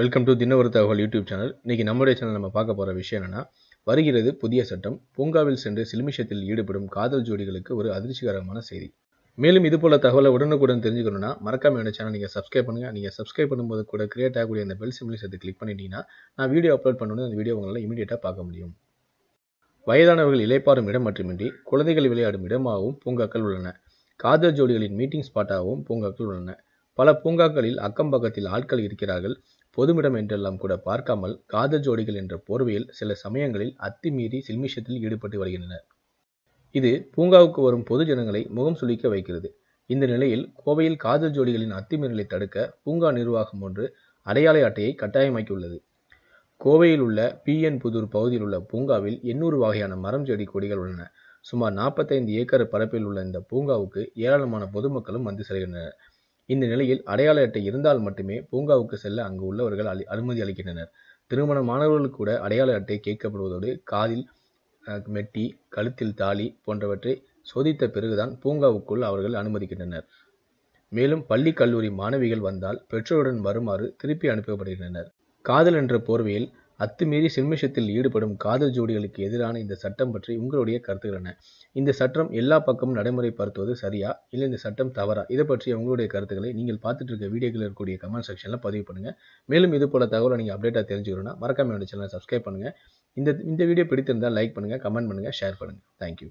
welcome to தின ஒரு தகவல் யூடியூப் சேனல் இன்றைக்கி நம்முடைய சேனல் நம்ம பார்க்க போகிற விஷயம் என்னென்னா வருகிறது புதிய சட்டம் பூங்காவில் சென்று சிலுமிஷத்தில் ஈடுபடும் காதல் ஜோடிகளுக்கு ஒரு அதிர்ச்சிகரமான செய்தி மேலும் இது போல தகவலை உடனுக்குடன் தெரிஞ்சுக்கணும்னா மறக்காம என்ன சேனல் நீங்கள் சப்ஸ்கிரைப் பண்ணுங்கள் நீங்கள் சப்ஸ்கிரைப் பண்ணும்போது கூட கிரியேட் ஆகக்கூடிய அந்த பெல் சிம்லிஸ் அதை கிளிக் பண்ணிட்டீங்கன்னா நான் வீடியோ அப்லோட் பண்ணணும் அந்த வீடியோ உங்களால் இமீடியட்டாக பார்க்க முடியும் வயதானவர்கள் இலைப்பாடும் இடம் மட்டுமின்றி குழந்தைகள் விளையாடும் இடமாகவும் பூங்காக்கள் உள்ளன காதல் ஜோடிகளின் மீட்டிங் ஸ்பாட்டாகவும் பூங்காக்கள் உள்ளன பல பூங்காக்களில் அக்கம் பக்கத்தில் ஆட்கள் இருக்கிறார்கள் பொதுமிடம் என்றெல்லாம் கூட பார்க்காமல் காதல் ஜோடிகள் என்ற போர்வையில் சில சமயங்களில் அத்துமீறி சில்மிஷத்தில் ஈடுபட்டு வருகின்றனர் இது பூங்காவுக்கு வரும் பொது ஜனங்களை முகம் சுளிக்க வைக்கிறது இந்த நிலையில் கோவையில் காதல் ஜோடிகளின் அத்துமீறலை தடுக்க பூங்கா நிர்வாகம் ஒன்று அடையாள அட்டையை கட்டாயமாக்கியுள்ளது கோவையில் உள்ள பிஎன் புதூர் பகுதியில் உள்ள பூங்காவில் எண்ணூறு வகையான மரம் செடி கொடிகள் உள்ளன சுமார் நாற்பத்தைந்து ஏக்கர் பரப்பில் உள்ள இந்த பூங்காவுக்கு ஏராளமான பொதுமக்களும் வந்து செல்கின்றனர் இந்த நிலையில் அடையாள அட்டை இருந்தால் மட்டுமே பூங்காவுக்கு செல்ல அங்கு உள்ளவர்கள் அலி அனுமதி அளிக்கின்றனர் திருமணமானவர்களுக்கு கூட அடையாள அட்டை கேட்கப்படுவதோடு காதில் மெட்டி கழுத்தில் தாலி போன்றவற்றை சோதித்த பிறகுதான் பூங்காவுக்குள் அவர்கள் அனுமதிக்கின்றனர் மேலும் பள்ளி கல்லூரி மாணவிகள் வந்தால் பெற்றோருடன் வருமாறு திருப்பி அனுப்பப்படுகின்றனர் காதல் என்ற போர்வையில் அத்துமீறி சின்மிஷத்தில் ஈடுபடும் காதல் ஜோடிகளுக்கு எதிரான இந்த சட்டம் பற்றி உங்களுடைய கருத்துக்கள் என்ன இந்த சட்டம் எல்லா பக்கமும் நடைமுறைப்படுத்துவது சரியா இல்லை இந்த சட்டம் தவறா இதை பற்றி உங்களுடைய கருத்துக்களை நீங்கள் பார்த்துட்டு இருக்க வீடியோக்கள் இருக்கக்கூடிய கமெண்ட் செக்ஷனில் பதிவு பண்ணுங்கள் மேலும் இது போல தகவலை நீங்கள் அப்டேட்டாக தெரிஞ்சுக்கணும்னா மறக்காம என்னோட சேனலை சப்ஸ்கிரைப் பண்ணுங்கள் இந்த இந்த வீடியோ பிடித்திருந்தால் லைக் பண்ணுங்கள் கமெண்ட் பண்ணுங்கள் ஷேர் பண்ணுங்கள் தேங்க்யூ